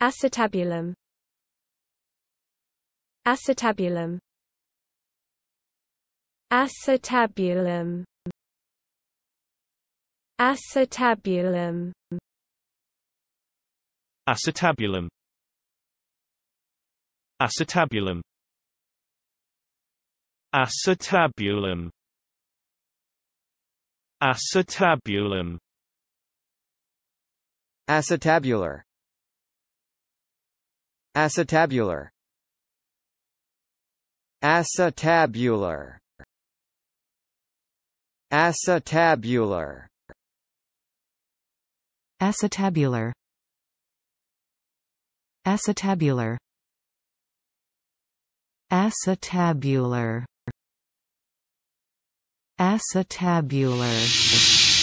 Acetabulum Acetabulum Acetabulum Acetabulum Acetabulum Acetabulum Acetabulum Acetabulum Acetabular Acetabular Acetabular Acetabular Acetabular Acetabular Acetabular Acetabular